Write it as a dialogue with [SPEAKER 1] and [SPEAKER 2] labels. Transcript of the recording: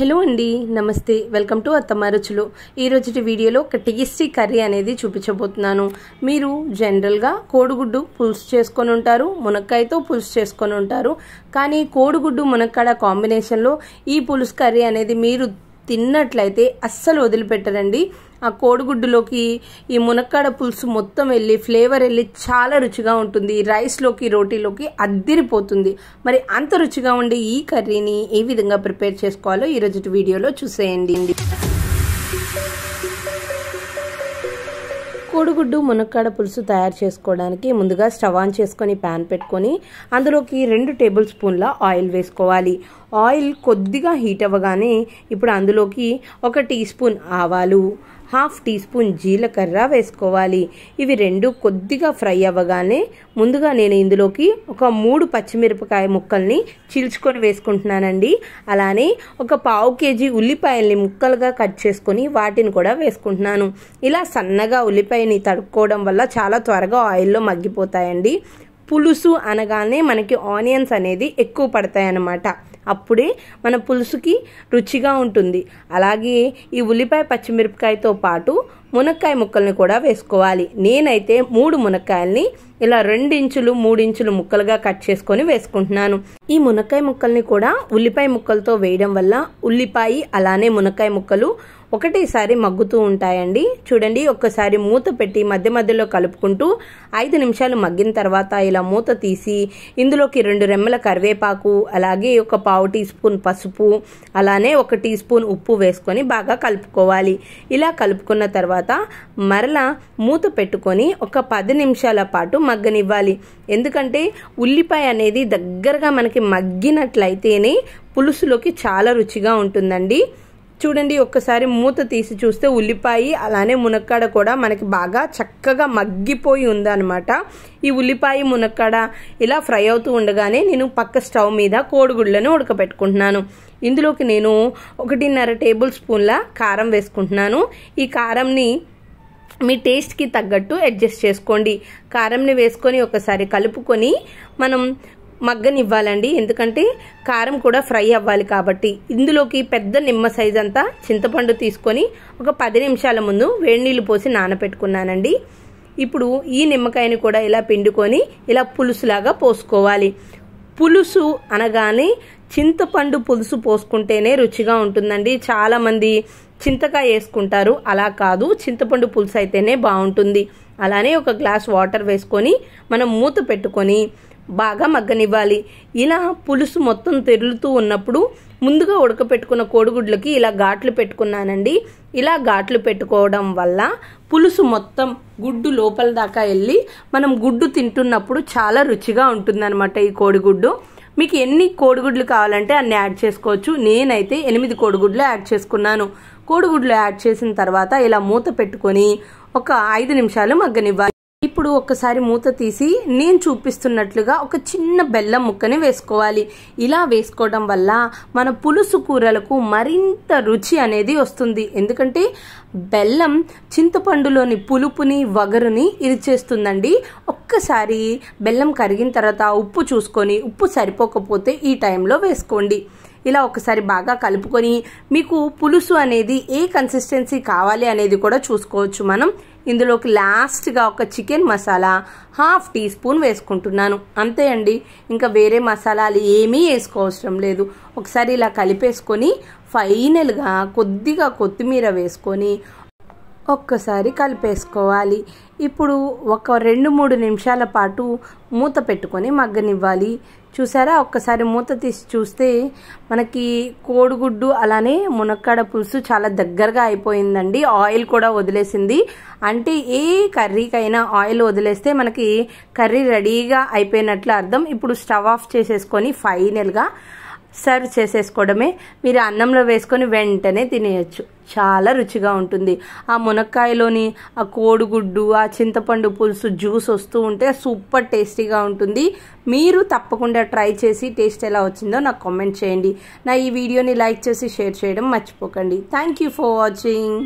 [SPEAKER 1] hello అండి నమస్తే welcome to అత్తమ్మ రుచులు ఈరోజు వీడియోలో ఒక టేస్టీ కర్రీ అనేది చూపించబోతున్నాను మీరు జనరల్గా కోడిగుడ్డు పులుసు చేసుకొని ఉంటారు మునక్కాయతో పులుసు చేసుకొని ఉంటారు కానీ కోడిగుడ్డు మునక్కాడ కాంబినేషన్లో ఈ పులుసు కర్రీ అనేది మీరు తిన్నట్లయితే అస్సలు వదిలిపెట్టరండి ఆ కోడిగుడ్డులోకి ఈ మునక్కాడ పులుసు మొత్తం వెళ్ళి ఫ్లేవర్ వెళ్ళి చాలా రుచిగా ఉంటుంది రైస్లోకి రోటీలోకి అద్దిరిపోతుంది మరి అంత రుచిగా ఉండే ఈ కర్రీని ఏ విధంగా ప్రిపేర్ చేసుకోవాలో ఈరోజు వీడియోలో చూసేయండి కోడిగుడ్డు మునక్కాడ పులుసు తయారు చేసుకోవడానికి ముందుగా స్టవ్ ఆన్ చేసుకొని ప్యాన్ పెట్టుకొని అందులోకి రెండు టేబుల్ స్పూన్ల ఆయిల్ వేసుకోవాలి ఆయిల్ కొద్దిగా హీట్ అవ్వగానే ఇప్పుడు అందులోకి ఒక టీ స్పూన్ ఆవాలు హాఫ్ టీ స్పూన్ జీలకర్ర వేసుకోవాలి ఇవి రెండు కొద్దిగా ఫ్రై అవ్వగానే ముందుగా నేను ఇందులోకి ఒక మూడు పచ్చిమిరపకాయ ముక్కల్ని చీల్చుకొని వేసుకుంటున్నానండి అలానే ఒక పావు కేజీ ఉల్లిపాయల్ని ముక్కలుగా కట్ చేసుకొని వాటిని కూడా వేసుకుంటున్నాను ఇలా సన్నగా ఉల్లిపాయని తడుక్కోవడం వల్ల చాలా త్వరగా ఆయిల్లో మగ్గిపోతాయండి పులుసు అనగానే మనకి ఆనియన్స్ అనేది ఎక్కువ పడతాయన్నమాట అప్పుడే మన పులుసుకి రుచిగా ఉంటుంది అలాగే ఈ ఉల్లిపాయ పచ్చిమిరపకాయతో పాటు మునక్కాయ ముక్కల్ని కూడా వేసుకోవాలి నేనైతే మూడు మునక్కాయల్ని ఇలా రెండించులు మూడించులు ముక్కలుగా కట్ చేసుకొని వేసుకుంటున్నాను ఈ మునక్కాయ ముక్కల్ని కూడా ఉల్లిపాయ ముక్కలతో వేయడం వల్ల ఉల్లిపాయ అలానే మునక్కాయ ముక్కలు ఒకటేసారి మగ్గుతూ ఉంటాయండి చూడండి ఒక్కసారి మూత పెట్టి మధ్య మధ్యలో కలుపుకుంటూ ఐదు నిమిషాలు మగ్గిన తర్వాత ఇలా మూత తీసి ఇందులోకి రెండు రెమ్మల కరివేపాకు అలాగే ఒక పావు పావు టీ స్పూన్ పసుపు అలానే ఒక టీ స్పూన్ ఉప్పు వేసుకొని బాగా కలుపుకోవాలి ఇలా కలుపుకున్న తర్వాత మరలా మూత పెట్టుకొని ఒక పది నిమిషాల పాటు మగ్గనివ్వాలి ఎందుకంటే ఉల్లిపాయ అనేది దగ్గరగా మనకి మగ్గినట్లయితేనే పులుసులోకి చాలా రుచిగా ఉంటుందండి చూడండి ఒక్కసారి మూత తీసి చూస్తే ఉల్లిపాయ అలానే మునక్కాడ కూడా మనకి బాగా చక్కగా మగ్గిపోయి ఉందనమాట ఈ ఉల్లిపాయ మునక్కాడ ఇలా ఫ్రై అవుతూ ఉండగానే నేను పక్క స్టవ్ మీద కోడిగుడ్లను ఉడకపెట్టుకుంటున్నాను ఇందులోకి నేను ఒకటిన్నర టేబుల్ స్పూన్ల కారం వేసుకుంటున్నాను ఈ కారంని మీ టేస్ట్కి తగ్గట్టు అడ్జస్ట్ చేసుకోండి కారంని వేసుకొని ఒకసారి కలుపుకొని మనం మగ్గనివ్వాలండి ఎందుకంటే కారం కూడా ఫ్రై అవ్వాలి కాబట్టి ఇందులోకి పెద్ద నిమ్మ సైజ్ అంతా చింతపండు తీసుకొని ఒక పది నిమిషాల ముందు వేడి నీళ్ళు పోసి నానపెట్టుకున్నానండి ఇప్పుడు ఈ నిమ్మకాయని కూడా ఇలా పిండుకొని ఇలా పులుసులాగా పోసుకోవాలి పులుసు అనగానే చింతపండు పులుసు పోసుకుంటేనే రుచిగా ఉంటుందండి చాలామంది చింతకాయ వేసుకుంటారు అలా కాదు చింతపండు పులుసు అయితేనే బాగుంటుంది అలానే ఒక గ్లాస్ వాటర్ వేసుకొని మనం మూత పెట్టుకొని బాగా మగ్గనివ్వాలి ఇలా పులుసు మొత్తం తెరులుతూ ఉన్నప్పుడు ముందుగా ఉడకపెట్టుకున్న కోడిగుడ్లకి ఇలా ఘాట్లు పెట్టుకున్నానండి ఇలా ఘాట్లు పెట్టుకోవడం వల్ల పులుసు మొత్తం గుడ్డు లోపల దాకా వెళ్ళి మనం గుడ్డు తింటున్నప్పుడు చాలా రుచిగా ఉంటుందన్నమాట ఈ కోడిగుడ్డు మీకు ఎన్ని కోడిగుడ్లు కావాలంటే అన్ని యాడ్ చేసుకోవచ్చు నేనైతే ఎనిమిది కోడిగుడ్లు యాడ్ చేసుకున్నాను కోడిగుడ్లు యాడ్ చేసిన తర్వాత ఇలా మూత పెట్టుకొని ఒక ఐదు నిమిషాలు మగ్గనివ్వాలి ఇప్పుడు ఒక్కసారి మూత తీసి నేను చూపిస్తున్నట్లుగా ఒక చిన్న బెల్లం ముక్కని వేసుకోవాలి ఇలా వేసుకోవడం వల్ల మన పులుసు కూరలకు మరింత రుచి అనేది వస్తుంది ఎందుకంటే బెల్లం చింతపండులోని పులుపుని వగరుని ఇరిచేస్తుందండి ఒక్కసారి బెల్లం కరిగిన తర్వాత ఉప్పు చూసుకొని ఉప్పు సరిపోకపోతే ఈ టైంలో వేసుకోండి ఇలా ఒకసారి బాగా కలుపుకొని మీకు పులుసు అనేది ఏ కన్సిస్టెన్సీ కావాలి అనేది కూడా చూసుకోవచ్చు మనం ఇందులోకి లాస్ట్గా ఒక chicken masala half teaspoon వేసుకుంటున్నాను అంతే అండి ఇంకా వేరే మసాలాలు ఏమీ వేసుకోవసరం లేదు ఒకసారి ఇలా కలిపేసుకొని ఫైనల్గా కొద్దిగా కొత్తిమీర వేసుకొని ఒక్కసారి కలిపేసుకోవాలి ఇప్పుడు ఒక రెండు మూడు నిమిషాల పాటు మూత పెట్టుకొని మగ్గనివ్వాలి చూసారా ఒక్కసారి మూత తీసి చూస్తే మనకి కోడిగుడ్డు అలానే మునక్కాడ పులుసు చాలా దగ్గరగా అయిపోయిందండి ఆయిల్ కూడా వదిలేసింది అంటే ఏ కర్రీకైనా ఆయిల్ వదిలేస్తే మనకి కర్రీ రెడీగా అయిపోయినట్లు అర్థం ఇప్పుడు స్టవ్ ఆఫ్ చేసేసుకొని ఫైనల్గా సర్వ్ చేసేసుకోవడమే మీరు అన్నంలో వేసుకొని వెంటనే తినేయచ్చు చాలా రుచిగా ఉంటుంది ఆ మునక్కాయలోని ఆ కోడిగుడ్డు ఆ చింతపండు పులుసు జ్యూస్ వస్తూ ఉంటే సూపర్ టేస్టీగా ఉంటుంది మీరు తప్పకుండా ట్రై చేసి టేస్ట్ ఎలా వచ్చిందో నాకు కామెంట్ చేయండి నా ఈ వీడియోని లైక్ చేసి షేర్ చేయడం మర్చిపోకండి థ్యాంక్ యూ ఫర్ వాచింగ్